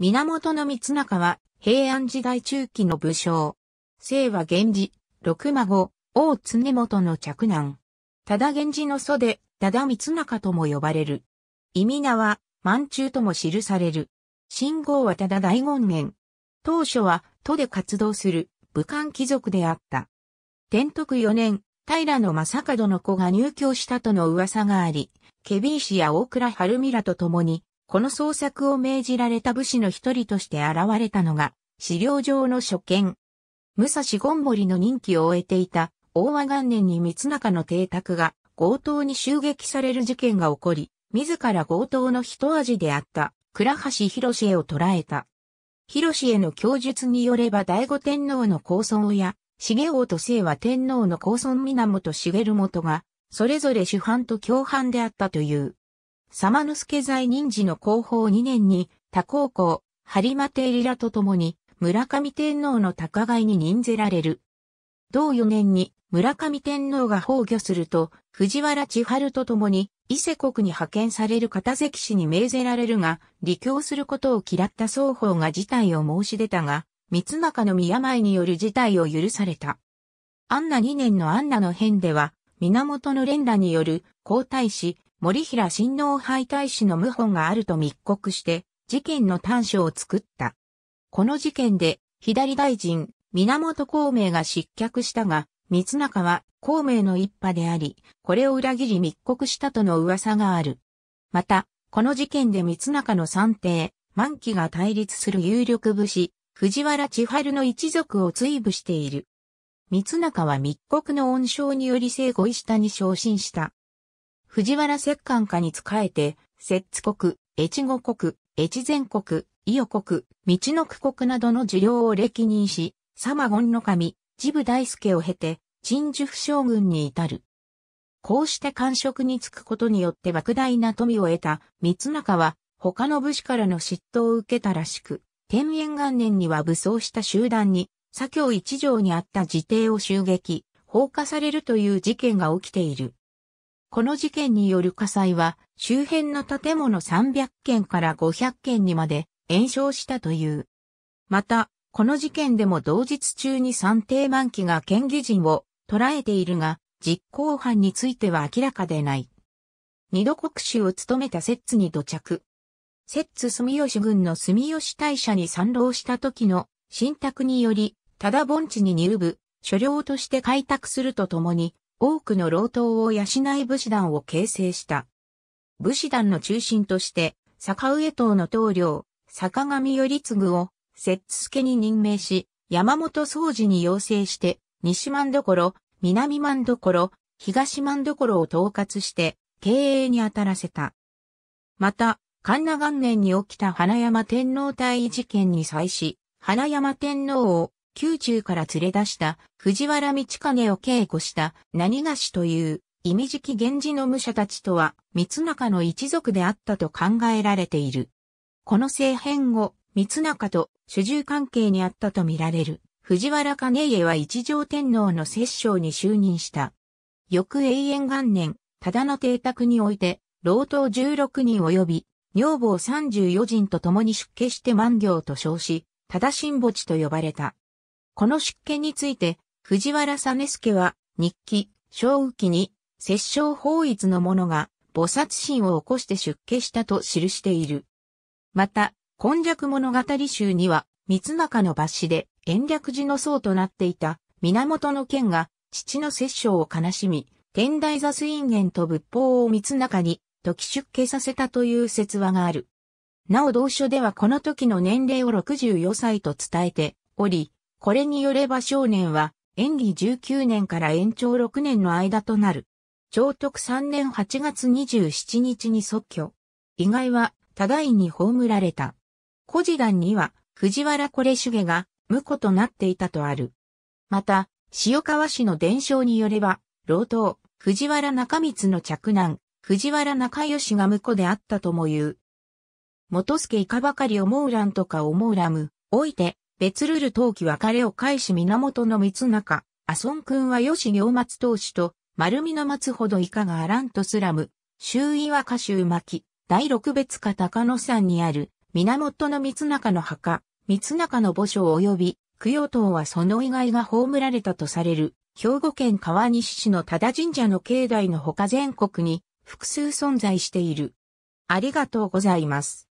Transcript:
源の光中は平安時代中期の武将。姓は源氏、六孫、王常元の嫡男。ただ源氏の祖で、ただ光中とも呼ばれる。意味名は、満中とも記される。信号はただ大権現。当初は、都で活動する、武漢貴族であった。天徳四年、平野正門の子が入居したとの噂があり、ケビー氏や大倉春美らと共に、この創作を命じられた武士の一人として現れたのが、資料上の所見。武蔵権リの任期を終えていた、大和元年に三中の邸宅が、強盗に襲撃される事件が起こり、自ら強盗の一味であった、倉橋博士を捕らえた。博士への供述によれば醍醐天皇の高尊や、重王と聖和天皇の高尊源茂元が、それぞれ主犯と共犯であったという。様之助在任時の後方2年に、他高校、播磨帝リらと共に、村上天皇の高外に任ぜられる。同4年に村上天皇が崩御すると、藤原千春と共に伊勢国に派遣される片関氏に命ぜられるが、離教することを嫌った双方が事態を申し出たが、三中の宮前による事態を許された。安ナ2年の安ナの変では、源の連羅による皇太子森平親王廃大使の謀反があると密告して、事件の端緒を作った。この事件で、左大臣、源孔明が失脚したが、三中は孔明の一派であり、これを裏切り密告したとの噂がある。また、この事件で三中の三帝、万騎が対立する有力武士、藤原千春の一族を追部している。三中は密告の恩賞により生後医下に昇進した。藤原摂関家に仕えて、摂津国、越後国、越前国、伊予国、道の区国などの受領を歴任し、サマゴンの神、ジブ大輔を経て、陳寿府将軍に至る。こうして官職に就くことによって莫大な富を得た三中は、他の武士からの嫉妬を受けたらしく、天元元年には武装した集団に、左京一条にあった自邸を襲撃、放火されるという事件が起きている。この事件による火災は周辺の建物300件から500件にまで延焼したという。また、この事件でも同日中に三定満期が県議陣を捉えているが、実行犯については明らかでない。二度国主を務めた摂津に土着。摂津住吉軍の住吉大社に参籠した時の信託により、ただ盆地に入部、所領として開拓するとともに、多くの老頭を養い武士団を形成した。武士団の中心として、坂上党の棟梁、坂上頼次を、摂津助に任命し、山本総司に要請して、西万所、南万所、東万所を統括して、経営に当たらせた。また、神奈元年に起きた花山天皇退位事件に際し、花山天皇を宮中から連れ出した藤原道兼を警護した何菓子という意味じき源氏の武者たちとは三中の一族であったと考えられている。この政変後、三中と主従関係にあったとみられる藤原兼家は一条天皇の摂政に就任した。翌永遠元年、ただの邸宅において、老頭16人及び、女房34人と共に出家して万行と称し、ただ新墓地と呼ばれた。この出家について、藤原実助は、日記、正雨記に、摂政法律の者が、菩薩心を起こして出家したと記している。また、今弱物語集には、三中の抜子で、延暦寺の僧となっていた、源の剣が、父の摂政を悲しみ、天台座水源と仏法を三中に、時出家させたという説話がある。なお同書ではこの時の年齢を64歳と伝えており、これによれば少年は、演技19年から延長6年の間となる。長徳3年8月27日に即居。意外は、ただいに葬られた。古事団には、藤原これ家が、婿となっていたとある。また、塩川市の伝承によれば、老頭、藤原中光の着男、藤原中義が婿であったとも言う。元助いかばかり思うらんとか思うらむ、おいて、別ルル陶器別れを返し源の三中、阿孫君は吉行松投手と、丸見の松ほど以下がアランとスラム、周囲は歌集巻、第六別家高野山にある、源の三中の墓、三中の墓所及び、供養塔はその以外が葬られたとされる、兵庫県川西市の多田神社の境内のほか全国に複数存在している。ありがとうございます。